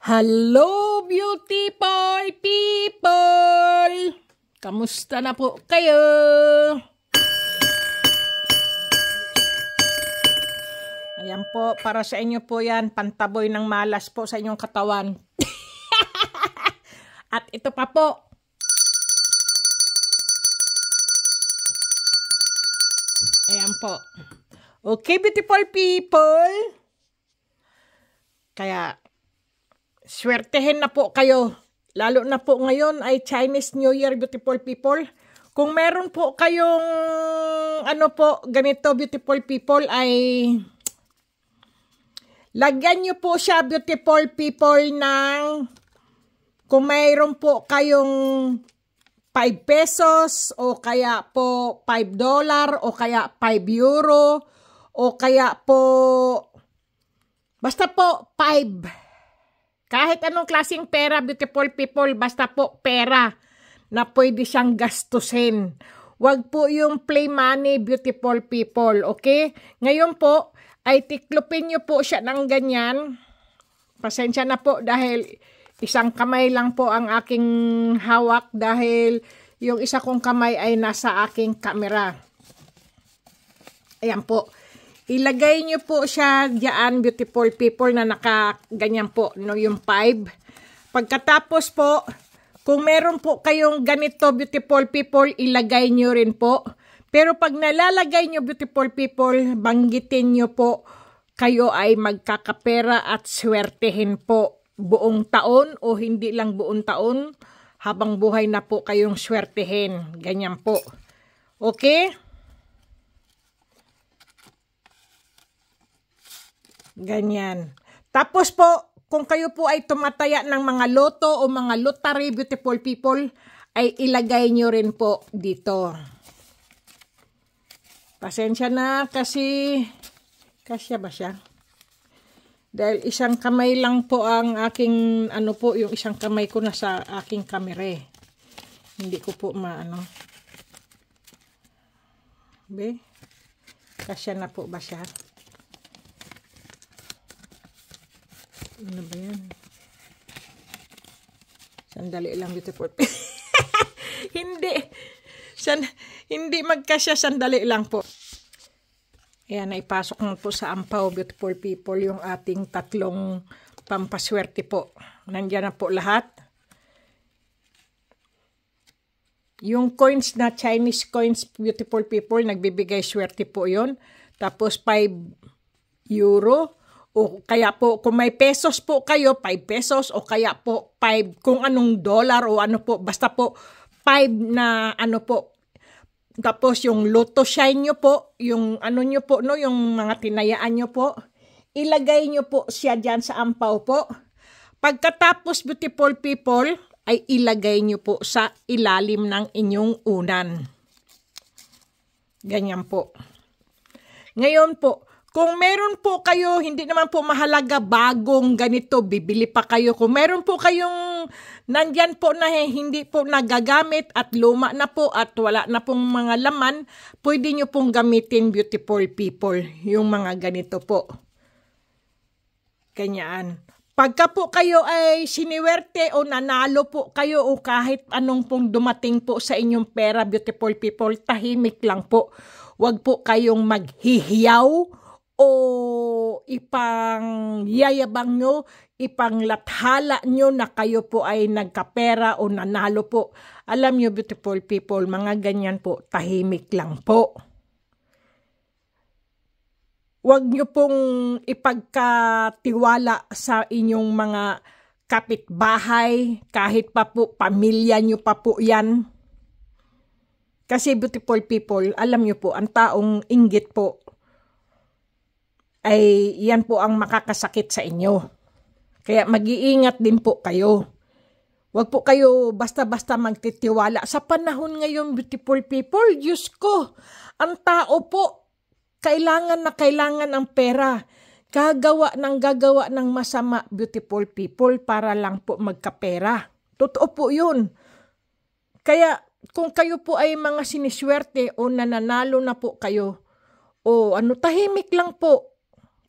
Hello, beautiful people! Kamusta na po kayo? Ayan po, para sa inyo po yan, pantaboy ng malas po sa inyong katawan. At ito pa po, Ayan po. Okay, beautiful people! Kaya, Swertehin na po kayo. Lalo na po ngayon ay Chinese New Year, beautiful people. Kung meron po kayong ano po, ganito beautiful people ay lagyan nyo po siya beautiful people ng kung meron po kayong 5 pesos o kaya po 5 dollar o kaya 5 euro o kaya po basta po 5 kahit anong klaseng pera, beautiful people, basta po pera na pwede siyang gastusin. Huwag po yung play money, beautiful people, okay? Ngayon po, ay tiklopin niyo po siya ng ganyan. Pasensya na po dahil isang kamay lang po ang aking hawak dahil yung isa kong kamay ay nasa aking kamera. Ayan po. Ilagay nyo po siya diyan, beautiful people, na naka ganyan po, no, yung 5. Pagkatapos po, kung meron po kayong ganito, beautiful people, ilagay nyo rin po. Pero pag nalalagay nyo, beautiful people, banggitin nyo po, kayo ay magkakapera at swertehin po buong taon o hindi lang buong taon habang buhay na po kayong swertehin. Ganyan po. Okay? Ganyan. Tapos po, kung kayo po ay tumataya ng mga loto o mga lottery, beautiful people, ay ilagay nyo rin po dito. Pasensya na kasi, kasya ba siya? Dahil isang kamay lang po ang aking, ano po, yung isang kamay ko na sa aking kamere. Eh. Hindi ko po maano. Be, kasya na po ba siya? Ano ba yan? Sandali lang dito po. hindi. San, hindi magkasya sandali lang po. Ayan, naipasok mo po sa Ampaw Beautiful People yung ating tatlong pampaswerte po. Nandiyan na po lahat. Yung coins na Chinese coins, Beautiful People, nagbibigay swerte po yon Tapos 5 euro, o kaya po kung may pesos po kayo, 5 pesos o kaya po 5 kung anong dollar o ano po, basta po 5 na ano po. Tapos yung loto shine nyo po, yung ano nyo po, no, yung mga tinayaan nyo po, ilagay nyo po siya dyan sa ampaw po. Pagkatapos beautiful people, ay ilagay nyo po sa ilalim ng inyong unan. Ganyan po. Ngayon po, kung meron po kayo, hindi naman po mahalaga bagong ganito, bibili pa kayo. Kung meron po kayong nandyan po na eh, hindi po nagagamit at luma na po at wala na pong mga laman, pwede nyo pong gamitin beautiful people, yung mga ganito po. Kanyaan. Pagka po kayo ay siniwerte o nanalo po kayo o kahit anong pong dumating po sa inyong pera, beautiful people, tahimik lang po. Huwag po kayong maghihiyaw o ipang yayabang nyo, ipang lathala nyo na kayo po ay nagkapera o nanalo po. Alam nyo beautiful people, mga ganyan po, tahimik lang po. Huwag nyo pong ipagkatiwala sa inyong mga kapitbahay, kahit pa po pamilya nyo pa po yan. Kasi beautiful people, alam nyo po, ang taong inggit po, ay yan po ang makakasakit sa inyo. Kaya mag-iingat din po kayo. Huwag po kayo basta-basta magtitiwala. Sa panahon ngayon, beautiful people, Diyos ko, ang tao po, kailangan na kailangan ang pera. Gagawa ng gagawa ng masama, beautiful people, para lang po magkapera. Totoo po yun. Kaya kung kayo po ay mga siniswerte o nananalo na po kayo, o ano, tahimik lang po.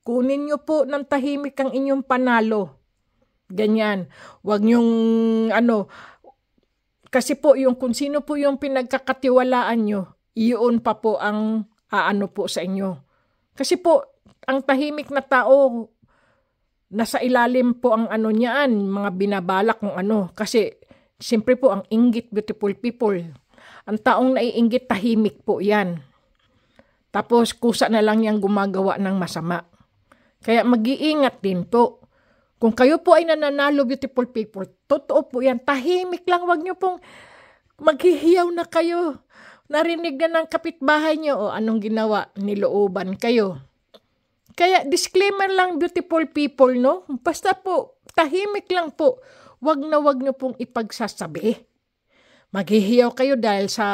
Kunin nyo po ng tahimik ang inyong panalo. Ganyan. Huwag nyong ano, kasi po yung kung sino po yung pinagkakatiwalaan nyo, iyon pa po ang aano po sa inyo. Kasi po, ang tahimik na tao, nasa ilalim po ang ano niyan, mga binabalak kung ano. Kasi, siyempre po, ang inggit beautiful people. Ang taong naiinggit, tahimik po yan. Tapos, kusa na lang niyang gumagawa ng masama. Kaya mag-iingat din po. Kung kayo po ay nananalo, beautiful people, totoo po yan. Tahimik lang, wag nyo pong maghihiyaw na kayo. Narinig na ng kapitbahay nyo, o anong ginawa, nilooban kayo. Kaya disclaimer lang, beautiful people, no? Basta po, tahimik lang po. Wag na wag nyo pong ipagsasabi. Maghihiyaw kayo dahil sa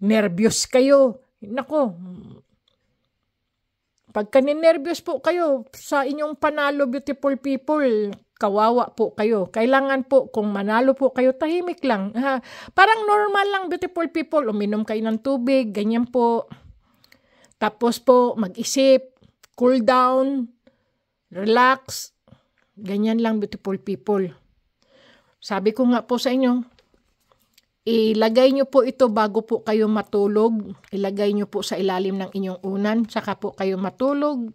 nervyos kayo. Nako, Pagka ninervyos po kayo sa inyong panalo beautiful people, kawawa po kayo. Kailangan po, kung manalo po kayo, tahimik lang. Ha? Parang normal lang, beautiful people. Uminom kayo ng tubig, ganyan po. Tapos po, mag-isip, cool down, relax. Ganyan lang, beautiful people. Sabi ko nga po sa inyo, Ilagay nyo po ito bago po kayo matulog. Ilagay nyo po sa ilalim ng inyong unan, saka po kayo matulog.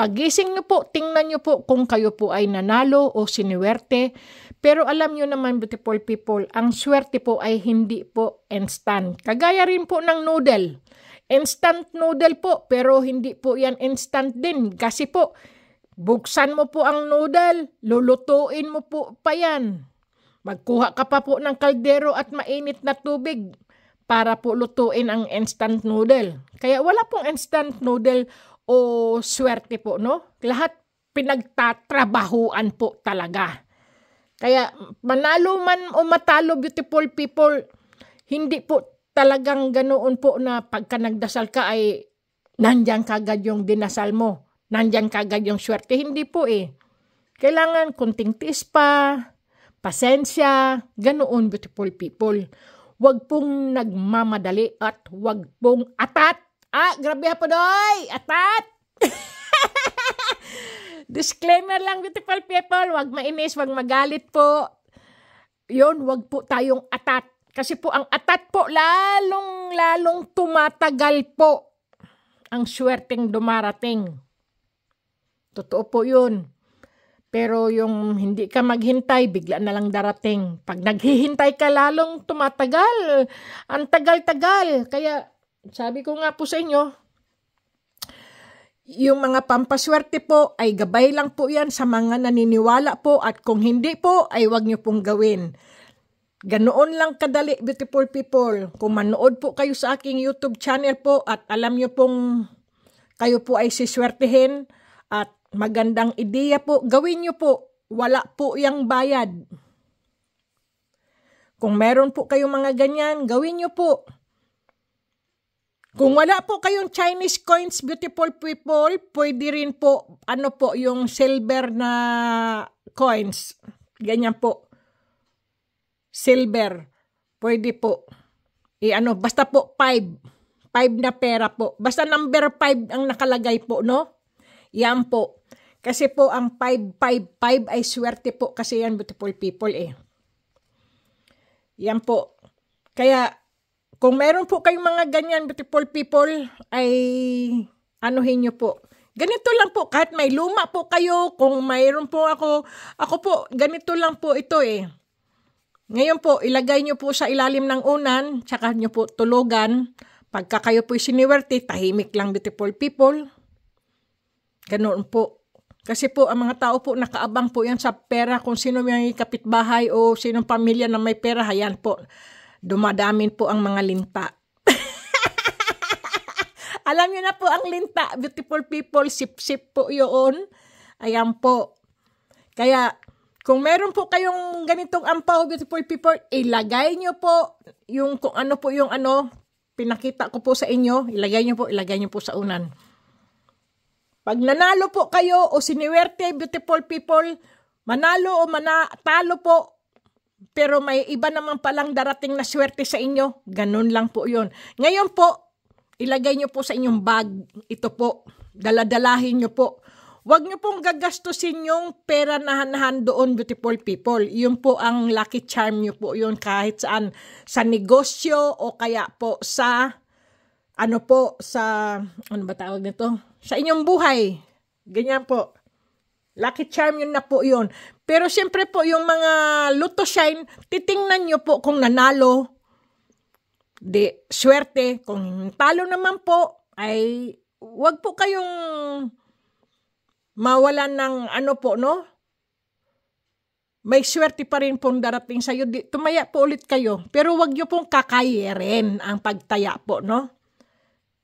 Pagising nyo po, tingnan nyo po kung kayo po ay nanalo o siniwerte. Pero alam nyo naman, beautiful people, ang swerte po ay hindi po instant. Kagaya rin po ng noodle. Instant noodle po, pero hindi po yan instant din. Kasi po, buksan mo po ang noodle, lulutuin mo po pa yan Magkuha ka pa po ng kaldero at mainit na tubig para po lutuin ang instant noodle. Kaya wala pong instant noodle o swerte po, no? Lahat pinagtatrabahuan po talaga. Kaya manalo man o matalo beautiful people, hindi po talagang ganoon po na pagka nagdasal ka ay nandyan kagad yung dinasal mo. Nandyan kagad yung swerte. Hindi po eh. Kailangan kunting tiis pa, pasensya, ganoon beautiful people. Huwag pong nagmamadali at huwag pong atat. Ah, grabe ha po doy! Atat! Disclaimer lang beautiful people, huwag mainis, huwag magalit po. Yon, huwag po tayong atat. Kasi po ang atat po lalong-lalong tumatagal po ang swerteng dumarating. Totoo po yun. Pero yung hindi ka maghintay, bigla na lang darating. Pag naghihintay ka lalong tumatagal, ang tagal-tagal. Kaya sabi ko nga po sa inyo, yung mga pampaswerte po ay gabay lang po yan sa mga naniniwala po at kung hindi po ay wag niyo pong gawin. Ganoon lang kadali, beautiful people. Kung manood po kayo sa aking YouTube channel po at alam niyo pong kayo po ay siswertehin at Magandang ideya po, gawin nyo po. Wala po yang bayad. Kung meron po kayong mga ganyan, gawin nyo po. Kung wala po kayong Chinese coins, beautiful people, pwede rin po, ano po, yung silver na coins. Ganyan po. Silver. Pwede po. I ano, basta po 5. 5 na pera po. Basta number 5 ang nakalagay po, no? Yan po. Kasi po ang 555 ay swerte po kasi yan beautiful people eh. Yan po. Kaya kung meron po kayong mga ganyan beautiful people ay anuhin niyo po. Ganito lang po, kahit may luma po kayo, kung mayroon po ako, ako po, ganito lang po ito eh. Ngayon po, ilagay niyo po sa ilalim ng unan, tsaka niyo po tulugan. Pagka kayo po siniwerte, tahimik lang beautiful people. Ganoon po. Kasi po, ang mga tao po, nakaabang po yan sa pera. Kung sino may kapitbahay o sino pamilya na may pera, hayan po. Dumadamin po ang mga linta. Alam niyo na po ang linta, beautiful people, sip-sip po yun. Ayan po. Kaya, kung meron po kayong ganitong ampaw, beautiful people, ilagay niyo po yung kung ano po yung ano, pinakita ko po sa inyo, ilagay niyo po, ilagay niyo po sa unan. Pag nanalo po kayo o siniwerte, beautiful people, manalo o manatalo po, pero may iba naman palang darating na swerte sa inyo, ganun lang po yon. Ngayon po, ilagay nyo po sa inyong bag, ito po, daladalahin nyo po. Huwag nyo pong gagastusin yung pera na hanahan doon, beautiful people. Yun po ang lucky charm nyo po yun kahit saan. Sa negosyo o kaya po sa, ano po, sa, ano ba tawag nito? sa inyong buhay. Ganyan po. Lucky charm yun na po yun. Pero siyempre po, yung mga Luto Shine, titingnan nyo po kung nanalo. Di, swerte. Kung talo naman po, ay wag po kayong mawalan ng ano po, no? May swerte pa rin pong darating sa'yo. Di, tumaya po ulit kayo. Pero wag nyo pong kakayerin ang pagtaya po, no?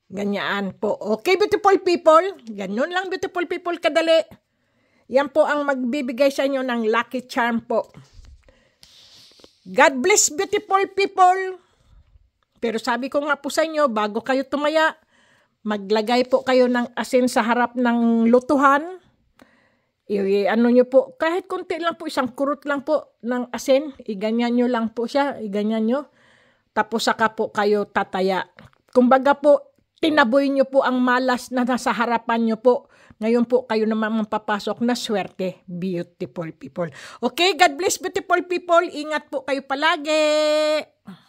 Ganyan po. Okay, beautiful people? Ganun lang, beautiful people, kadali. Yan po ang magbibigay sa inyo ng lucky charm po. God bless beautiful people. Pero sabi ko nga po sa inyo, bago kayo tumaya, maglagay po kayo ng asin sa harap ng lutuhan. I, ano nyo po, kahit konti lang po, isang kurot lang po ng asin, iganyan nyo lang po siya, iganyan nyo. Tapos saka po kayo tataya. Kumbaga po, tinaboy nyo po ang malas na nasa harapan nyo po. Ngayon po kayo naman mapapasok na swerte, beautiful people. Okay, God bless beautiful people. Ingat po kayo palagi.